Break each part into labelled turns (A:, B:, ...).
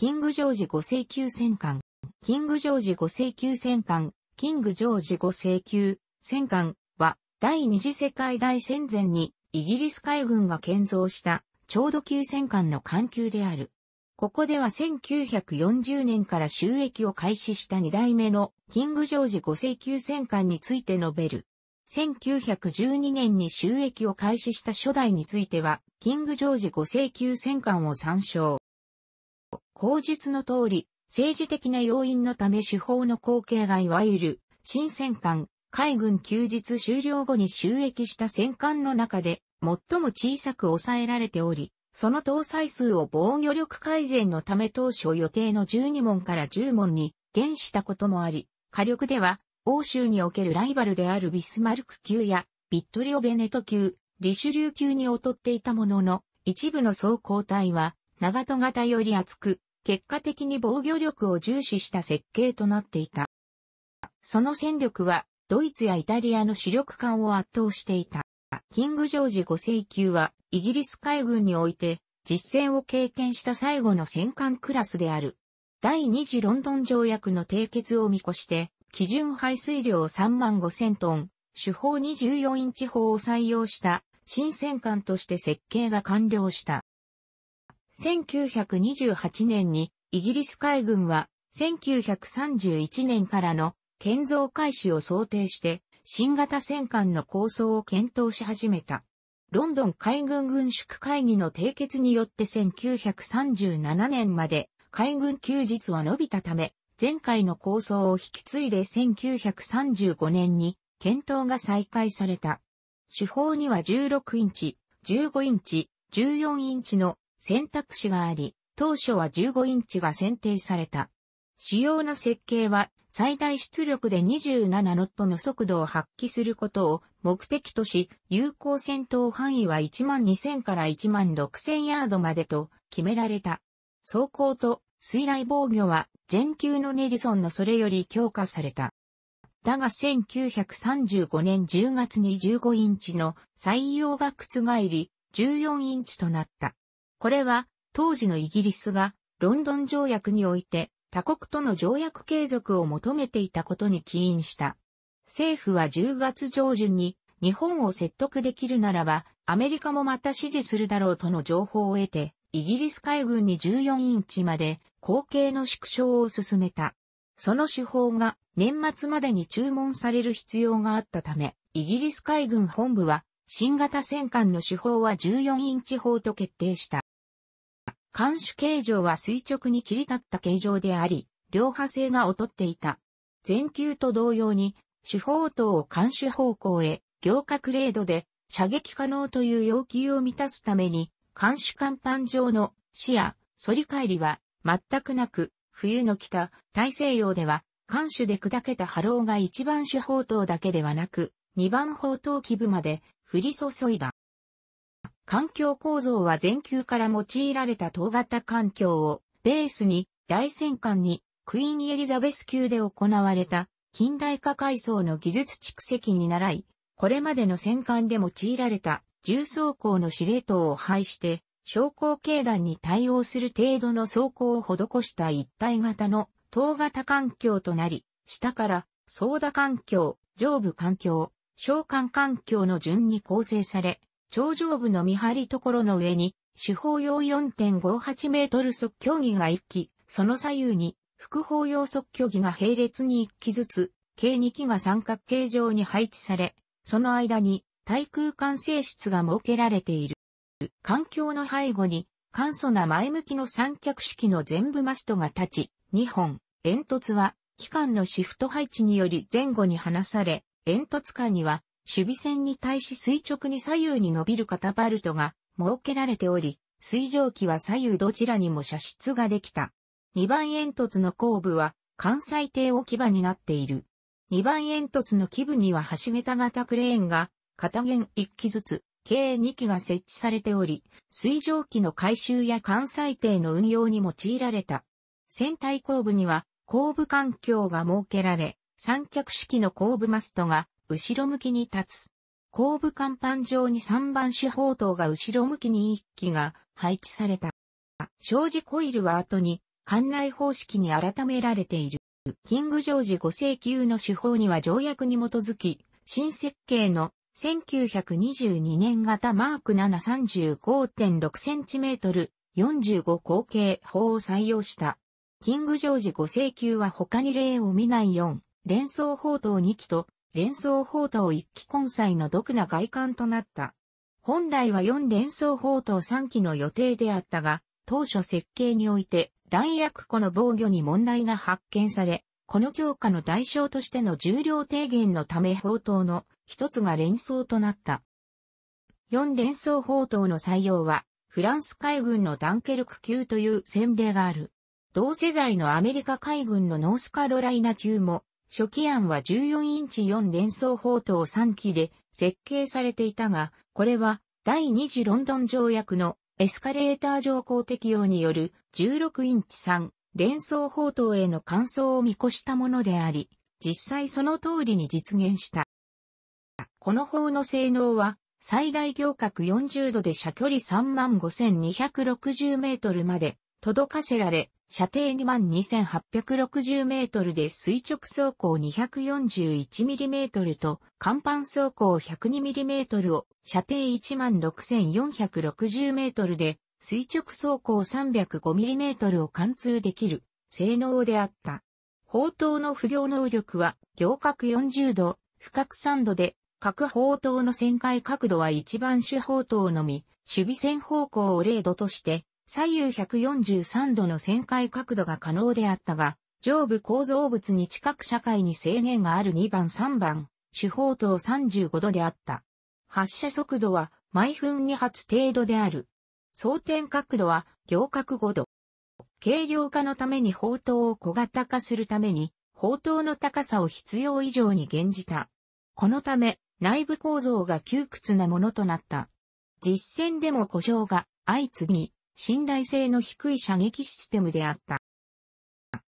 A: キングジョージ五世級戦艦、キングジョージ五世級戦艦、キングジョージ五世級戦艦は、第二次世界大戦前にイギリス海軍が建造したちょうど級戦艦の艦級である。ここでは1940年から収益を開始した2代目のキングジョージ五世級戦艦について述べる。1912年に収益を開始した初代については、キングジョージ五世級戦艦を参照。口述の通り、政治的な要因のため手法の後継がいわゆる、新戦艦、海軍休日終了後に収益した戦艦の中で、最も小さく抑えられており、その搭載数を防御力改善のため当初予定の12問から10問に減したこともあり、火力では、欧州におけるライバルであるビスマルク級や、ビットリオ・ベネト級、リシュリュー級に劣っていたものの、一部の装甲隊は、長戸型より厚く、結果的に防御力を重視した設計となっていた。その戦力は、ドイツやイタリアの主力艦を圧倒していた。キング・ジョージ5世紀は、イギリス海軍において、実戦を経験した最後の戦艦クラスである。第二次ロンドン条約の締結を見越して、基準排水量3万5千トン、主砲24インチ砲を採用した新戦艦として設計が完了した。1928年にイギリス海軍は1931年からの建造開始を想定して新型戦艦の構想を検討し始めた。ロンドン海軍軍縮会議の締結によって1937年まで海軍休日は伸びたため、前回の構想を引き継いで1935年に検討が再開された。手法には16インチ、15インチ、14インチの選択肢があり、当初は15インチが選定された。主要な設計は最大出力で27ノットの速度を発揮することを目的とし、有効戦闘範囲は12000から16000ヤードまでと決められた。走行と水雷防御は全球のネリソンのそれより強化された。だが1935年10月に15インチの採用が覆り、14インチとなった。これは、当時のイギリスが、ロンドン条約において、他国との条約継続を求めていたことに起因した。政府は10月上旬に、日本を説得できるならば、アメリカもまた支持するだろうとの情報を得て、イギリス海軍に14インチまで、後継の縮小を進めた。その手法が年末までに注文される必要があったため、イギリス海軍本部は新型戦艦の手法は14インチ法と決定した。監視形状は垂直に切り立った形状であり、両派性が劣っていた。前球と同様に、手法塔を監視方向へ、行革レードで射撃可能という要求を満たすために、監視甲板上の視野、反り返りは全くなく、冬の北、大西洋では、艦首で砕けた波浪が一番手砲塔だけではなく、二番砲塔基部まで降り注いだ。環境構造は全球から用いられた等型環境をベースに大戦艦にクイーンエリザベス級で行われた近代化階層の技術蓄積に倣い、これまでの戦艦で用いられた重装甲の司令塔を廃して、昇降経団に対応する程度の装甲を施した一体型の等型環境となり、下から相打環境、上部環境、召喚環境の順に構成され、頂上部の見張りところの上に、主砲用4.58メートル即興儀が1機、その左右に、副砲用即興儀が並列に1機ずつ、計2機が三角形状に配置され、その間に、対空間性室が設けられている。環境の背後に、簡素な前向きの三脚式の全部マストが立ち、2本、煙突は、機関のシフト配置により前後に離され、煙突下には守備線に対し垂直に左右に伸びるカタパルトが設けられており、水蒸気は左右どちらにも射出ができた。2番煙突の後部は関西艇置き場になっている。2番煙突の基部には橋桁型クレーンが片弦1機ずつ、計2機が設置されており、水蒸気の回収や関西艇の運用に用いられた。船体後部には後部環境が設けられ、三脚式の後部マストが後ろ向きに立つ。後部甲板上に3番手砲塔が後ろ向きに1機が配置された。障子コイルは後に、艦内方式に改められている。キング・ジョージ5世級の手法には条約に基づき、新設計の1922年型マーク735.6センチメートル45口径砲を採用した。キング・ジョージ5世級は他に例を見ない4、連装砲塔2機と連想砲塔一機根載の独な外観となった。本来は4連想砲塔3機の予定であったが、当初設計において弾薬庫の防御に問題が発見され、この強化の代償としての重量低減のため砲塔の一つが連想となった。4連想砲塔の採用は、フランス海軍のダンケルク級という先例がある。同世代のアメリカ海軍のノースカロライナ級も初期案は14インチ4連装砲塔3機で設計されていたが、これは第2次ロンドン条約のエスカレーター条項適用による16インチ3連装砲塔への換装を見越したものであり、実際その通りに実現した。この砲の性能は最大行角40度で射距離35,260メートルまで届かせられ、射程22,860メートルで垂直走行241ミリメートルと、甲板走行102ミリメートルを、射程16,460メートルで、垂直走行305ミリメートルを貫通できる、性能であった。砲塔の不行能力は、行角40度、不角3度で、各砲塔の旋回角度は一番主砲塔のみ、守備線方向を0度として、左右143度の旋回角度が可能であったが、上部構造物に近く社会に制限がある2番3番、手法等35度であった。発射速度は毎分2発程度である。装填角度は行角5度。軽量化のために砲塔を小型化するために、砲塔の高さを必要以上に減じた。このため、内部構造が窮屈なものとなった。実戦でも故障が相次ぎ、信頼性の低い射撃システムであった。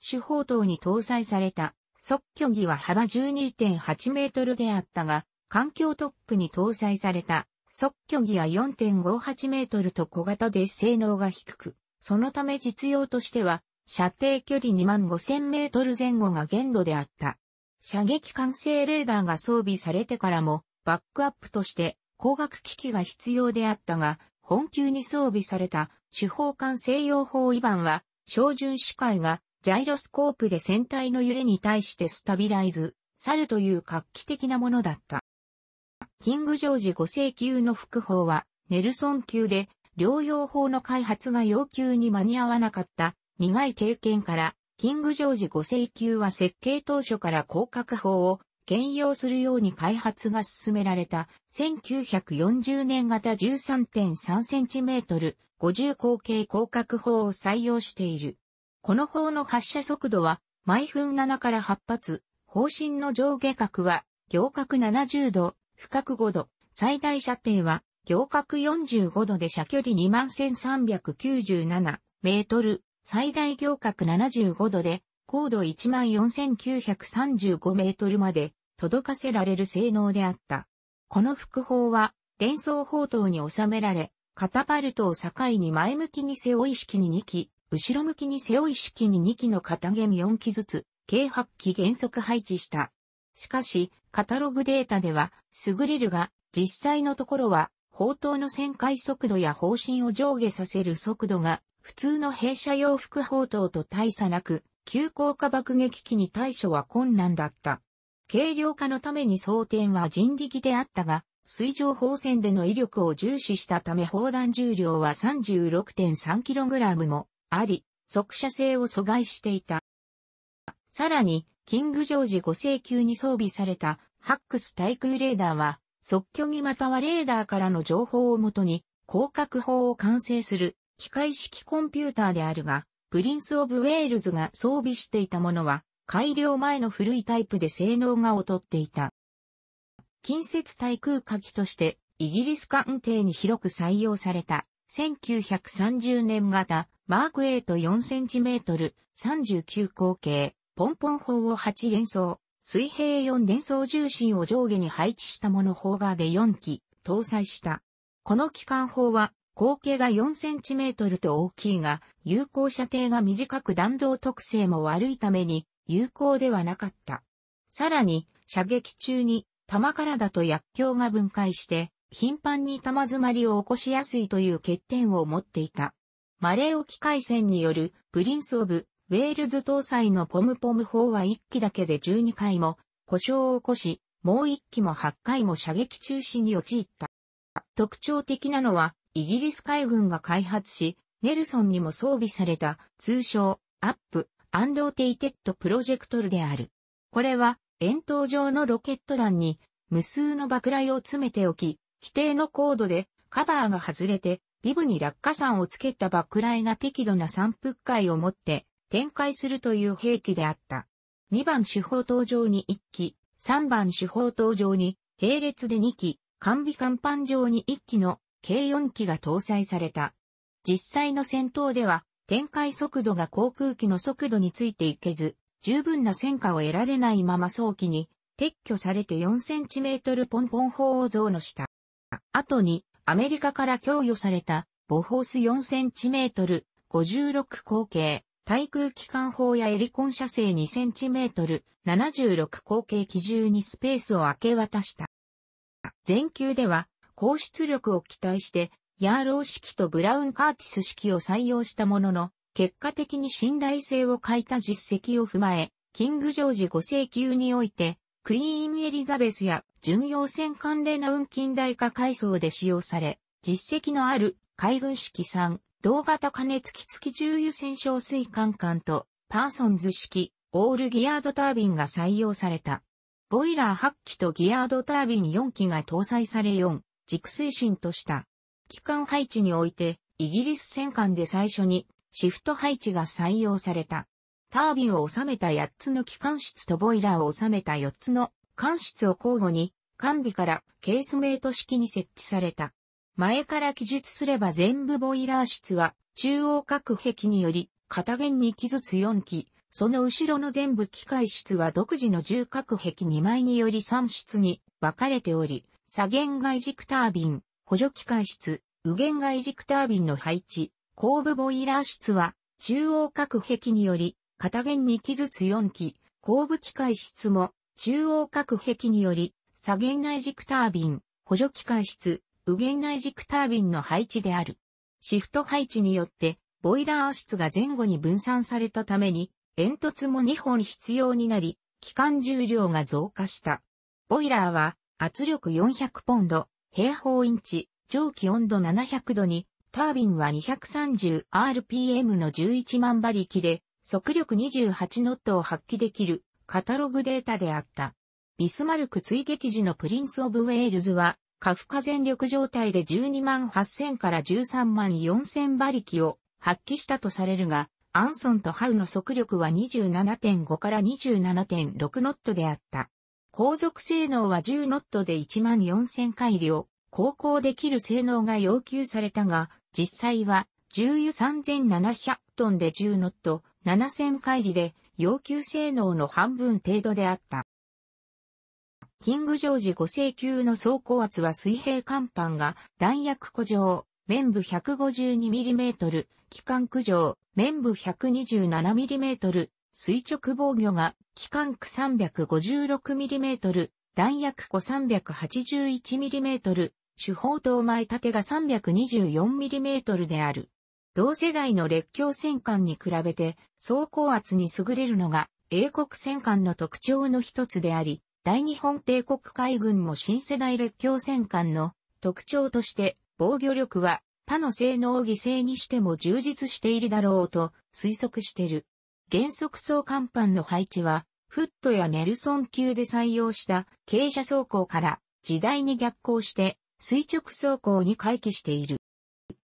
A: 主砲塔に搭載された即距儀は幅12.8メートルであったが、環境トップに搭載された即距儀は4.58メートルと小型で性能が低く、そのため実用としては射程距離2万5000メートル前後が限度であった。射撃管制レーダーが装備されてからもバックアップとして光学機器が必要であったが、本級に装備された手法管制用法違反は、照準視界が、ジャイロスコープで船体の揺れに対してスタビライズ、去るという画期的なものだった。キング・ジョージ5世級の副法は、ネルソン級で、療養法の開発が要求に間に合わなかった苦い経験から、キング・ジョージ5世級は設計当初から広角法を兼用するように開発が進められた1940年型 13.3cm 50口径広角砲を採用している。この砲の発射速度は毎分7から8発、砲身の上下角は行角70度、深角5度、最大射程は行角45度で射距離21,397メートル、最大行角75度で高度14,935メートルまで届かせられる性能であった。この副砲は連装砲塔に収められ、カタパルトを境に前向きに背負い式に2機、後ろ向きに背負い式に2機の片弦4機ずつ、計8機原則配置した。しかし、カタログデータでは、優れるが実際のところは、砲塔の旋回速度や方針を上下させる速度が、普通の弊社用副砲塔と大差なく、急降下爆撃機に対処は困難だった。軽量化のために装填は人力であったが、水上砲戦での威力を重視したため砲弾重量は 36.3kg もあり、速射性を阻害していた。さらに、キングジョージ5世級に装備されたハックス対空レーダーは、即距離またはレーダーからの情報をもとに、広角砲を完成する機械式コンピューターであるが、プリンス・オブ・ウェールズが装備していたものは、改良前の古いタイプで性能が劣っていた。近接対空火器として、イギリス艦艇に広く採用された、1930年型、マーク A と 4cm、39口径、ポンポン砲を8連装、水平4連装重心を上下に配置したもの砲ガで4機、搭載した。この機関砲は、口径が4センチメートルと大きいが、有効射程が短く弾道特性も悪いために、有効ではなかった。さらに、射撃中に、弾からだと薬莢が分解して、頻繁に弾詰まりを起こしやすいという欠点を持っていた。マレー沖海戦による、プリンス・オブ・ウェールズ搭載のポムポム砲は1機だけで12回も、故障を起こし、もう1機も8回も射撃中止に陥った。特徴的なのは、イギリス海軍が開発し、ネルソンにも装備された通称アップアンローテイテッドプロジェクトルである。これは円筒状のロケット弾に無数の爆雷を詰めておき、規定の高度でカバーが外れてビブに落下傘をつけた爆雷が適度な散布回を持って展開するという兵器であった。2番手法登場に1機、3番手法登場に並列で2機、完備甲板上に1機の計4機が搭載された。実際の戦闘では、展開速度が航空機の速度についていけず、十分な戦果を得られないまま早期に撤去されて 4cm ポンポン砲を増のした。後に、アメリカから供与された、ボホース 4cm、56口径、対空機関砲やエリコン射精 2cm、76口径機銃にスペースを明け渡した。全球では、高出力を期待して、ヤーロー式とブラウン・カーティス式を採用したものの、結果的に信頼性を欠いた実績を踏まえ、キング・ジョージ5世級において、クイーン・エリザベスや巡洋戦関連の運近代化階層で使用され、実績のある海軍式3、同型加熱機付き重油戦勝水管管と、パーソンズ式、オールギアードタービンが採用された。ボイラー8機とギアードタービン4機が搭載され4、軸推進とした。機関配置において、イギリス戦艦で最初にシフト配置が採用された。タービンを収めた8つの機関室とボイラーを収めた4つの艦室を交互に、完備からケースメイト式に設置された。前から記述すれば全部ボイラー室は中央各壁により片弦に機ずつ4機、その後ろの全部機械室は独自の重各壁2枚により3室に分かれており、左舷外軸タービン、補助機械室、右舷外軸タービンの配置、後部ボイラー室は、中央各壁により、片弦2機ずつ4機、後部機械室も、中央各壁により、左舷内軸タービン、補助機械室、右舷内軸タービンの配置である。シフト配置によって、ボイラー室が前後に分散されたために、煙突も2本必要になり、機関重量が増加した。ボイラーは圧力400ポンド、平方インチ、蒸気温度700度に、タービンは 230rpm の11万馬力で、速力28ノットを発揮できる、カタログデータであった。ビスマルク追撃時のプリンス・オブ・ウェールズは、過負荷全力状態で12万8000から13万4000馬力を発揮したとされるが、アンソンとハウの速力は27.5から27.6ノットであった。航続性能は10ノットで14000回りを航行できる性能が要求されたが、実際は重油3700トンで10ノット7000回りで要求性能の半分程度であった。キングジョージ5世級の走行圧は水平甲板が弾薬庫上、綿部 152mm、機関区上、綿部 127mm、垂直防御が、機関区 356mm、弾薬庫 381mm、手法刀前盾が 324mm である。同世代の列強戦艦に比べて、装甲圧に優れるのが、英国戦艦の特徴の一つであり、大日本帝国海軍も新世代列強戦艦の特徴として、防御力は他の性能を犠牲にしても充実しているだろうと推測している。原則層甲板の配置は、フットやネルソン級で採用した傾斜走行から時代に逆行して垂直走行に回帰している。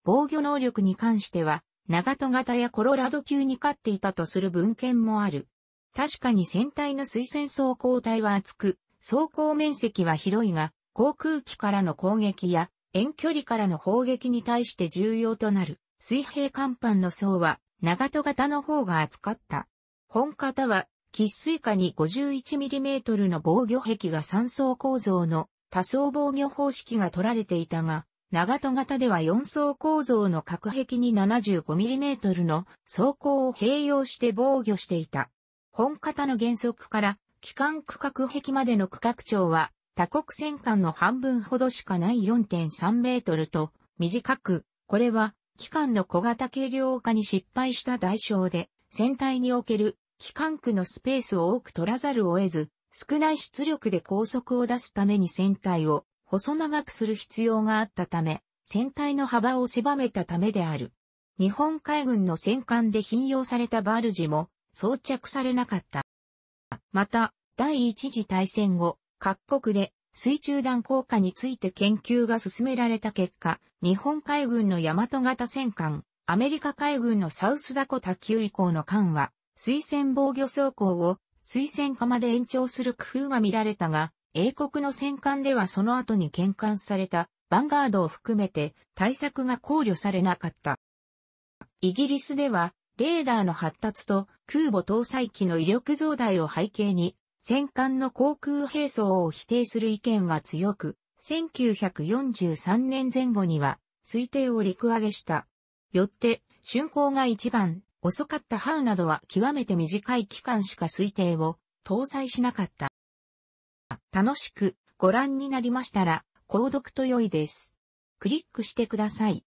A: 防御能力に関しては、長戸型やコロラド級に勝っていたとする文献もある。確かに船体の水線走行体は厚く、走行面積は広いが、航空機からの攻撃や遠距離からの砲撃に対して重要となる水平甲板の層は長戸型の方が厚かった。本型は、喫水下に 51mm の防御壁が3層構造の多層防御方式が取られていたが、長戸型では4層構造の隔壁に 75mm の装甲を併用して防御していた。本型の原則から、機関区画壁までの区画長は、多国戦艦の半分ほどしかない4.3メートルと、短く、これは機関の小型軽量化に失敗した代償で、船体における機関区のスペースを多く取らざるを得ず、少ない出力で高速を出すために船体を細長くする必要があったため、船体の幅を狭めたためである。日本海軍の戦艦で汎用されたバルジも装着されなかった。また、第一次大戦後、各国で水中弾効果について研究が進められた結果、日本海軍の大和型戦艦、アメリカ海軍のサウスダコタ級以降の艦は、水戦防御走行を水戦まで延長する工夫が見られたが、英国の戦艦ではその後に転換されたバンガードを含めて対策が考慮されなかった。イギリスでは、レーダーの発達と空母搭載機の威力増大を背景に、戦艦の航空兵装を否定する意見は強く、1943年前後には推定を陸揚げした。よって、竣工が一番遅かったハウなどは極めて短い期間しか推定を搭載しなかった。楽しくご覧になりましたら、購読と良いです。クリックしてください。